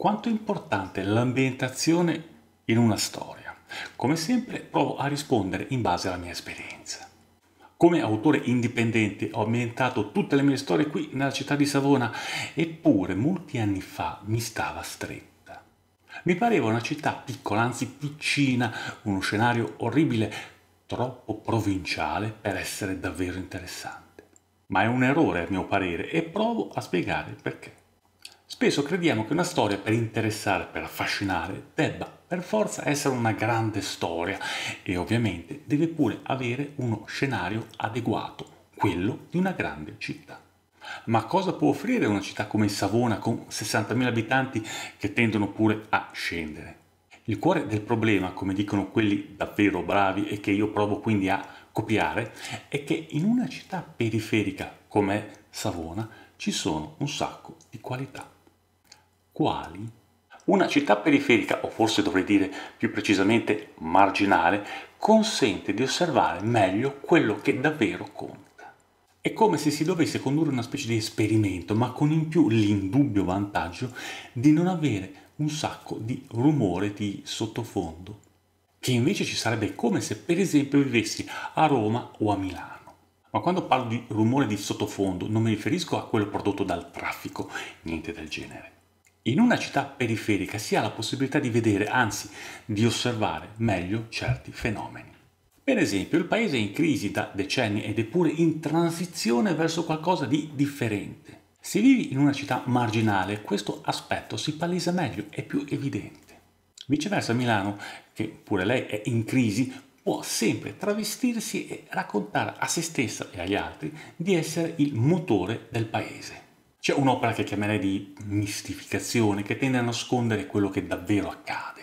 Quanto è importante l'ambientazione in una storia? Come sempre provo a rispondere in base alla mia esperienza. Come autore indipendente ho ambientato tutte le mie storie qui nella città di Savona, eppure molti anni fa mi stava stretta. Mi pareva una città piccola, anzi piccina, uno scenario orribile, troppo provinciale per essere davvero interessante. Ma è un errore a mio parere e provo a spiegare il perché. Spesso crediamo che una storia per interessare, per affascinare, debba per forza essere una grande storia e ovviamente deve pure avere uno scenario adeguato, quello di una grande città. Ma cosa può offrire una città come Savona con 60.000 abitanti che tendono pure a scendere? Il cuore del problema, come dicono quelli davvero bravi e che io provo quindi a copiare, è che in una città periferica come Savona ci sono un sacco di qualità. Quali? Una città periferica, o forse dovrei dire più precisamente marginale, consente di osservare meglio quello che davvero conta. È come se si dovesse condurre una specie di esperimento, ma con in più l'indubbio vantaggio di non avere un sacco di rumore di sottofondo, che invece ci sarebbe come se per esempio vivessi a Roma o a Milano. Ma quando parlo di rumore di sottofondo non mi riferisco a quello prodotto dal traffico, niente del genere. In una città periferica si ha la possibilità di vedere, anzi di osservare meglio certi fenomeni. Per esempio, il paese è in crisi da decenni ed è pure in transizione verso qualcosa di differente. Se vivi in una città marginale, questo aspetto si palesa meglio, è più evidente. Viceversa, Milano, che pure lei è in crisi, può sempre travestirsi e raccontare a se stessa e agli altri di essere il motore del paese. C'è un'opera che chiamerei di mistificazione, che tende a nascondere quello che davvero accade.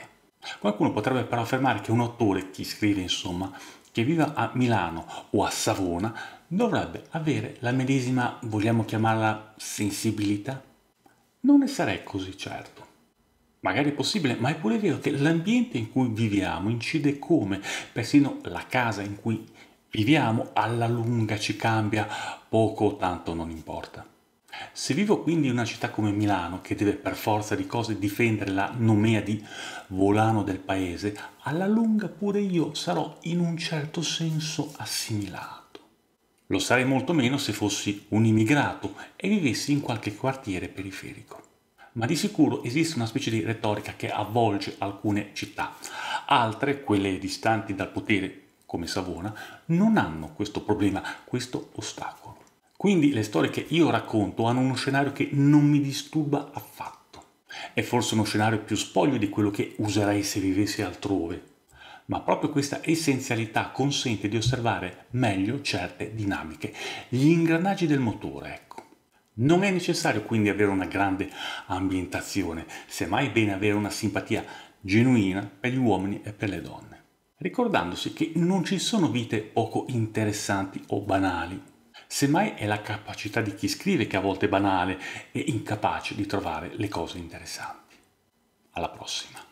Qualcuno potrebbe però affermare che un autore, chi scrive insomma, che viva a Milano o a Savona, dovrebbe avere la medesima, vogliamo chiamarla, sensibilità? Non ne sarei così certo. Magari è possibile, ma è pure vero che l'ambiente in cui viviamo incide come, persino la casa in cui viviamo alla lunga ci cambia, poco o tanto non importa. Se vivo quindi in una città come Milano, che deve per forza di cose difendere la nomea di volano del paese, alla lunga pure io sarò in un certo senso assimilato. Lo sarei molto meno se fossi un immigrato e vivessi in qualche quartiere periferico. Ma di sicuro esiste una specie di retorica che avvolge alcune città. Altre, quelle distanti dal potere, come Savona, non hanno questo problema, questo ostacolo. Quindi le storie che io racconto hanno uno scenario che non mi disturba affatto. È forse uno scenario più spoglio di quello che userei se vivessi altrove, ma proprio questa essenzialità consente di osservare meglio certe dinamiche, gli ingranaggi del motore, ecco. Non è necessario quindi avere una grande ambientazione, semmai bene avere una simpatia genuina per gli uomini e per le donne, ricordandosi che non ci sono vite poco interessanti o banali, semmai è la capacità di chi scrive che a volte è banale e incapace di trovare le cose interessanti. Alla prossima!